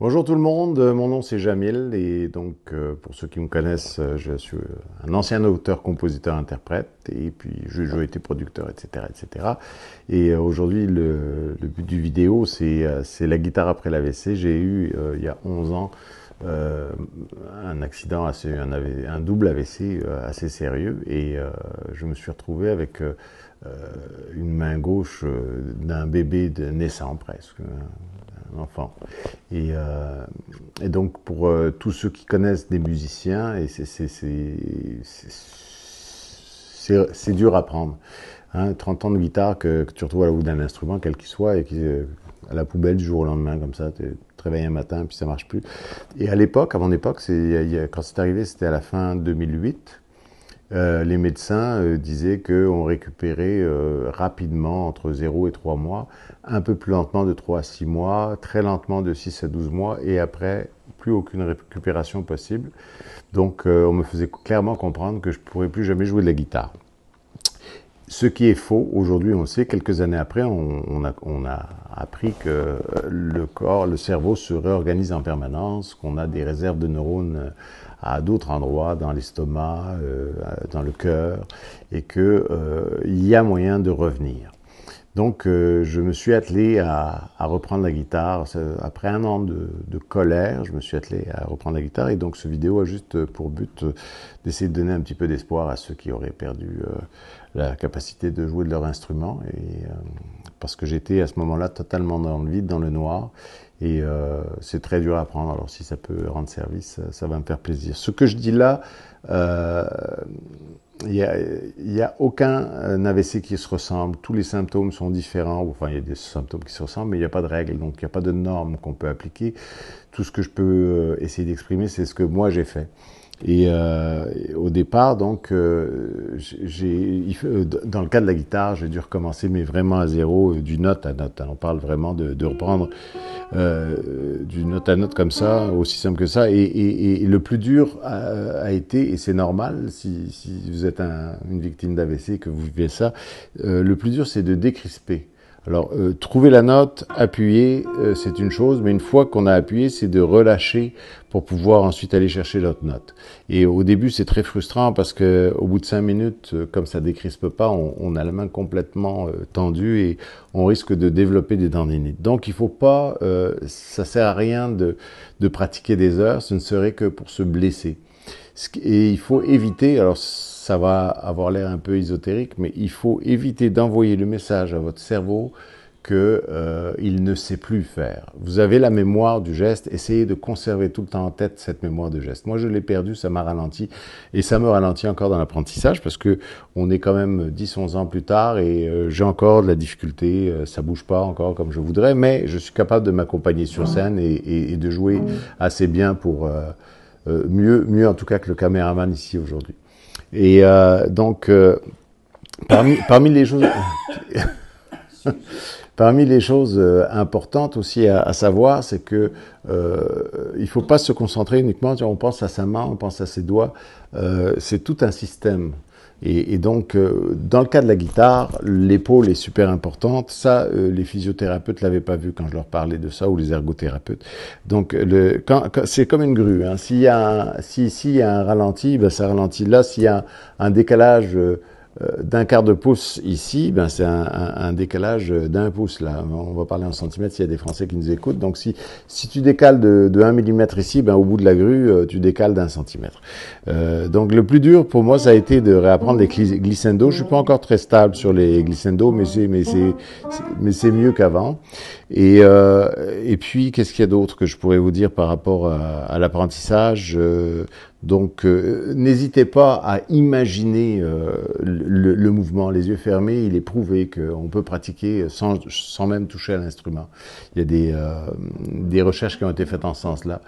Bonjour tout le monde, mon nom c'est Jamil et donc euh, pour ceux qui me connaissent, euh, je suis un ancien auteur, compositeur, interprète et puis j'ai été producteur, etc. etc. Et euh, aujourd'hui le, but du vidéo c'est la guitare après l'AVC. J'ai eu il y a 11 ans euh, un accident assez, un, un, double AVC euh, assez sérieux et euh, je me suis retrouvé avec une main gauche d'un bébé de naissant presque, un enfant. Et, et donc pour tous ceux qui connaissent des musiciens, c'est dur à prendre. Hein, 30 ans de guitare que, tu retrouves à la bout d'un instrument, quel qu'il soit, et qui, à la poubelle du jour au lendemain, comme ça, Travailler un matin, puis ça marche plus. Et à l'époque, à mon époque, c'est, quand c'est arrivé, c'était à la fin 2008, euh, les médecins euh, disaient qu'on récupérait euh, rapidement, entre 0 et 3 mois, un peu plus lentement de 3 à 6 mois, très lentement de 6 à 12 mois, et après, plus aucune récupération possible. Donc on me faisait clairement comprendre que je ne pourrais plus jamais jouer de la guitare. Ce qui est faux, aujourd'hui on sait, quelques années après, on, a, appris que euh, le corps, le cerveau se réorganise en permanence, qu'on a des réserves de neurones euh, à d'autres endroits, dans l'estomac, euh, dans le cœur, et qu'il y a moyen de revenir. Donc, euh, je me suis attelé à, reprendre la guitare. Après un an de, colère, je me suis attelé à reprendre la guitare. Et donc, ce vidéo a juste euh, pour but euh, d'essayer de donner un petit peu d'espoir à ceux qui auraient perdu la capacité de jouer de leur instrument. Et, parce que j'étais à ce moment-là totalement dans le vide, dans le noir. Et c'est très dur à apprendre. Alors si ça peut rendre service, ça, va me faire plaisir. Ce que je dis là, il n'y a, aucun euh, AVC qui se ressemble, tous les symptômes sont différents, enfin il y a des symptômes qui se ressemblent, mais il n'y a pas de règles, donc il n'y a pas de normes qu'on peut appliquer. Tout ce que je peux euh, essayer d'exprimer, c'est ce que moi j'ai fait. Et, euh, au départ, donc, euh, j'ai, euh, dans le cas de la guitare, j'ai dû recommencer, mais vraiment à zéro, du note à note. On parle vraiment de, reprendre euh, du note à note comme ça, aussi simple que ça. Et, le plus dur a, été, et c'est normal si, vous êtes une victime d'AVC que vous vivez ça, le plus dur c'est de décrisper. Alors, euh, trouver la note, appuyer, euh, c'est une chose, mais une fois qu'on a appuyé, c'est de relâcher pour pouvoir ensuite aller chercher l'autre note. Et au début, c'est très frustrant parce que au bout de cinq minutes, euh, comme ça décrispe pas, on, a la main complètement tendue et on risque de développer des tendinites. Donc, il faut pas, ça sert à rien de pratiquer des heures, ce ne serait que pour se blesser. Et il faut éviter, alors ça va avoir l'air un peu ésotérique, mais il faut éviter d'envoyer le message à votre cerveau qu'il euh, ne sait plus faire. Vous avez la mémoire du geste, essayez de conserver tout le temps en tête cette mémoire de geste. Moi, je l'ai perdu, ça m'a ralenti, et ça me ralentit encore dans l'apprentissage, parce que on est quand même 10-11 ans plus tard, et euh, j'ai encore de la difficulté, euh, ça bouge pas encore comme je voudrais, mais je suis capable de m'accompagner sur scène et, de jouer assez bien pour... Euh, mieux, mieux en tout cas que le caméraman ici aujourd'hui. Et euh, donc, euh, parmi, les choses... Parmi les choses importantes aussi à, savoir, c'est que euh, il faut pas se concentrer uniquement. On pense à sa main, on pense à ses doigts. c'est tout un système et, donc, euh, dans le cas de la guitare, l'épaule est super importante. Ça, euh, les physiothérapeutes l'avaient pas vu quand je leur parlais de ça, ou les ergothérapeutes. Donc, c'est comme une grue. Hein. S'il y, a un, si, y a un ralenti, ben, ça ralentit là. S'il y a un, décalage... Euh, euh, d'un quart de pouce ici, ben c'est un, décalage d'un pouce là. On va parler en centimètres s'il y a des Français qui nous écoutent. Donc si, si tu décales de, de 1 mm ici, ben au bout de la grue, euh, tu décales d'un centimètre. Euh, donc le plus dur pour moi, ça a été de réapprendre les glissando. Je suis pas encore très stable sur les glissando, mais mais c'est mieux qu'avant. Et, euh, et puis, qu'est-ce qu'il y a d'autre que je pourrais vous dire par rapport à, à l'apprentissage euh, Donc, euh, n'hésitez pas à imaginer euh, le, le, mouvement, les yeux fermés. Il est prouvé qu'on peut pratiquer sans, sans même toucher à l'instrument. Il y a des, des recherches qui ont été faites en ce sens-là.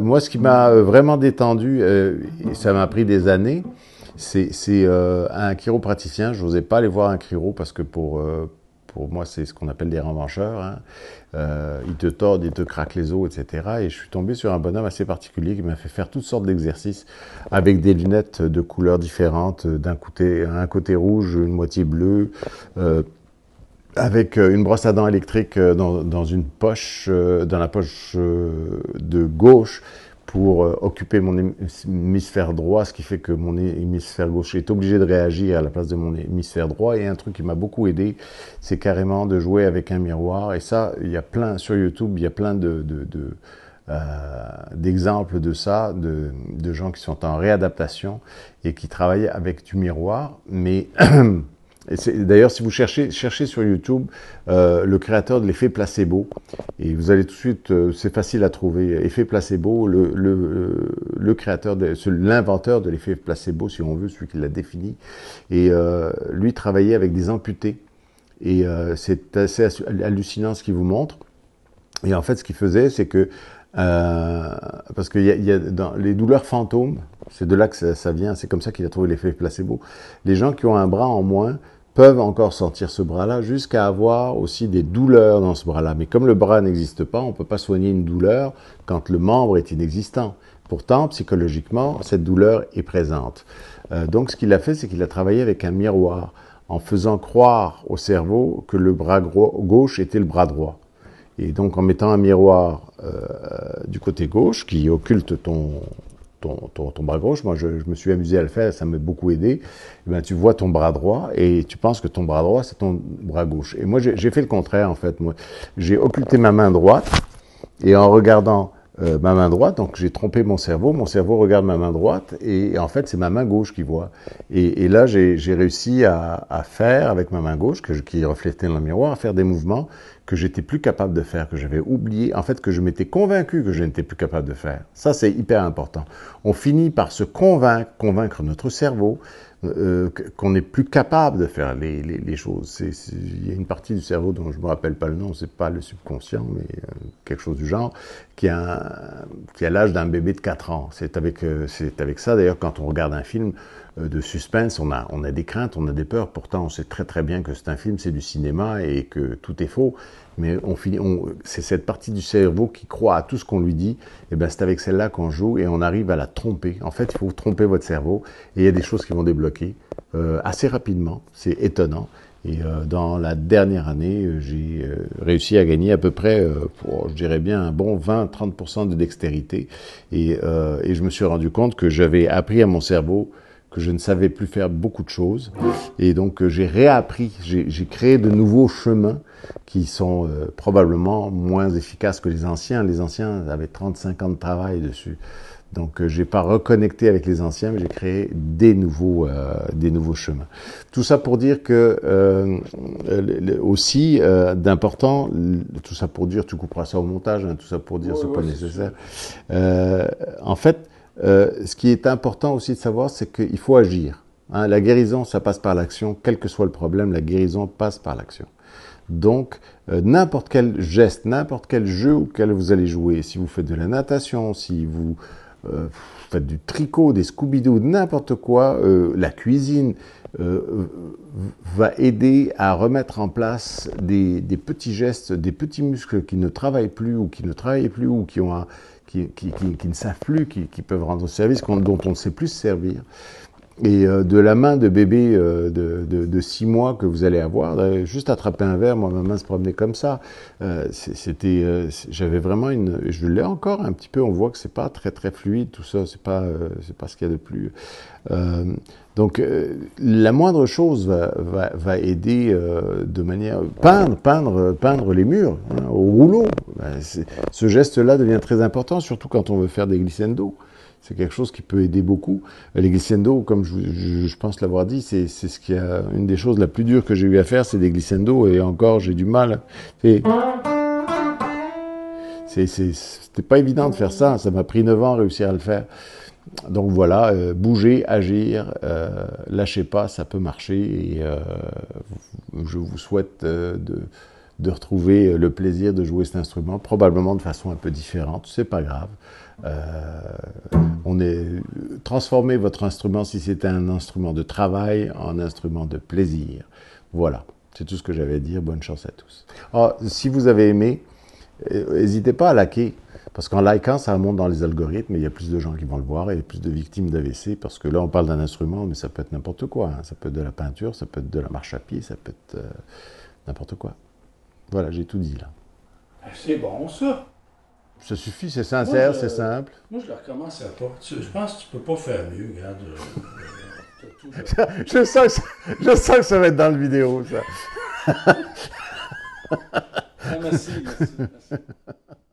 moi, ce qui m'a vraiment détendu, et ça m'a pris des années, c'est un chiropraticien. Je n'osais pas aller voir un chiro parce que pour pour moi, c'est ce qu'on appelle des revancheurs. Hein. Euh, ils te tordent, ils te craquent les os, etc. Et je suis tombé sur un bonhomme assez particulier qui m'a fait faire toutes sortes d'exercices avec des lunettes de couleurs différentes, d'un côté, un côté rouge, une moitié bleue, euh, avec euh, une brosse à dents électrique dans une poche, dans la poche de gauche pour euh, occuper mon hémisphère droit, ce qui fait que mon hémisphère gauche est obligé de réagir à la place de mon hémisphère droit. Et un truc qui m'a beaucoup aidé, c'est carrément de jouer avec un miroir. Et ça, il y a plein sur YouTube, il y a plein de, euh, d'exemples de ça, de, de gens qui sont en réadaptation et qui travaillent avec du miroir, mais D'ailleurs, si vous cherchez, cherchez sur YouTube euh, le créateur de l'effet placebo, et vous allez tout de suite, euh, c'est facile à trouver, effet placebo, le, le, le créateur, l'inventeur de l'effet placebo, si on veut, celui qui l'a défini, et euh, lui travaillait avec des amputés, et c'est assez hallucinant ce qu'il vous montre. Et en fait, ce qu'il faisait, c'est que parce que y a dans les douleurs fantômes, c'est de là que ça vient, c'est comme ça qu'il a trouvé l'effet placebo. Les gens qui ont un bras en moins, peuvent encore sentir ce bras-là jusqu'à avoir aussi des douleurs dans ce bras-là. Mais comme le bras n'existe pas, on ne peut pas soigner une douleur quand le membre est inexistant. Pourtant, psychologiquement, cette douleur est présente. Euh, donc ce qu'il a fait, c'est qu'il a travaillé avec un miroir en faisant croire au cerveau que le bras gauche était le bras droit. Et donc en mettant un miroir euh, du côté gauche qui occulte ton, ton, ton, bras gauche, moi je, me suis amusé à le faire, ça m'a beaucoup aidé, eh ben tu vois ton bras droit et tu penses que ton bras droit, c'est ton bras gauche. Et moi, j'ai fait le contraire, en fait. J'ai occulté ma main droite et en regardant euh, ma main droite, donc j'ai trompé mon cerveau, mon cerveau regarde ma main droite, et, en fait c'est ma main gauche qui voit. Et, là j'ai réussi à, faire avec ma main gauche, que je, qui reflétait dans le miroir, à faire des mouvements que j'étais plus capable de faire, que j'avais oublié, en fait que je m'étais convaincu que je n'étais plus capable de faire. Ça c'est hyper important. On finit par se convaincre, convaincre notre cerveau euh, qu'on n'est plus capable de faire les, choses. Il y a une partie du cerveau dont je ne me rappelle pas le nom, c'est pas le subconscient, mais euh, quelque chose du genre, qui a, qui l'âge d'un bébé de 4 ans. C'est avec, euh, c'est avec ça, d'ailleurs, quand on regarde un film euh, de suspense, on a, on a des craintes, on a des peurs. Pourtant, on sait très très bien que c'est un film, c'est du cinéma et que tout est faux. Mais on, on c'est cette partie du cerveau qui croit à tout ce qu'on lui dit. Et eh ben c'est avec celle-là qu'on joue et on arrive à la tromper. En fait, il faut tromper votre cerveau et il y a des choses qui vont débloquer euh, assez rapidement. C'est étonnant. Et euh, dans la dernière année, euh, j'ai euh, réussi à gagner à peu près, pour, je dirais bien, un bon 20-30% de dextérité. Et, je me suis rendu compte que j'avais appris à mon cerveau que je ne savais plus faire beaucoup de choses. Et donc j'ai réappris, j'ai créé de nouveaux chemins qui sont probablement moins efficaces que les anciens. Les anciens avaient 30 de travail dessus. Donc, je euh, j'ai pas reconnecté avec les anciens, mais j'ai créé des nouveaux, euh, des nouveaux chemins. Tout ça pour dire que euh, aussi d'important, tout ça pour dire, tu couperas ça au montage, hein, tout ça pour dire, ce c'est pas nécessaire. en fait, ce qui est important aussi de savoir, c'est qu'il faut agir. Hein. la guérison, ça passe par l'action, quel que soit le problème, la guérison passe par l'action. Donc, n'importe quel geste, n'importe quel jeu auquel vous allez jouer, si vous faites de la natation, si vous euh, du tricot, des Scooby-Doo, n'importe quoi, euh, la cuisine euh, va aider à remettre en place des, petits gestes, des petits muscles qui ne travaillent plus ou qui ne travaillent plus ou qui, ont qui, qui, ne savent plus, qui, peuvent rendre service, dont on ne sait plus se servir. Et euh, de la main de bébé euh, de, de, de, six mois que vous allez avoir, euh, juste attraper un verre, moi ma main se promenait comme ça. c'était, j'avais vraiment une, je l'ai encore un petit peu. On voit que c'est pas très très fluide tout ça, c'est pas c'est pas ce qu'il y a de plus. donc la moindre chose va, va, va aider de manière peindre peindre peindre les murs hein, au rouleau. Ben, ce geste-là devient très important, surtout quand on veut faire des glissandos. d'eau c'est quelque chose qui peut aider beaucoup. Les glissando, comme je, pense l'avoir dit, c'est ce qui a une des choses la plus dures que j'ai eu à faire, c'est des glissando, et encore j'ai du mal. C'était pas évident de faire ça, ça m'a pris 9 ans à réussir à le faire. Donc voilà, euh, bouger, agir, euh, lâchez pas, ça peut marcher, et euh, je vous souhaite de de retrouver le plaisir de jouer cet instrument, probablement de façon un peu différente, c'est pas grave. Euh, on est transformez votre instrument si c'était un instrument de travail en instrument de plaisir. Voilà, c'est tout ce que j'avais à dire. Bonne chance à tous. Ah, si vous avez aimé, n'hésitez euh, pas à liker. Parce qu'en likant, ça monte dans les algorithmes et il y a plus de gens qui vont le voir et plus de victimes d'AVC. Parce que là, on parle d'un instrument, mais ça peut être n'importe quoi. Hein. Ça peut être de la peinture, ça peut être de la marche à pied, ça peut être euh, n'importe quoi. Voilà, j'ai tout dit là. C'est bon, ça. Ça suffit, c'est sincère, c'est simple. Moi, je ne recommence pas. je pense que tu peux pas faire mieux, regarde. Euh, je, sens que, je sens que ça va être dans le vidéo, ça. Ah, merci, merci, merci.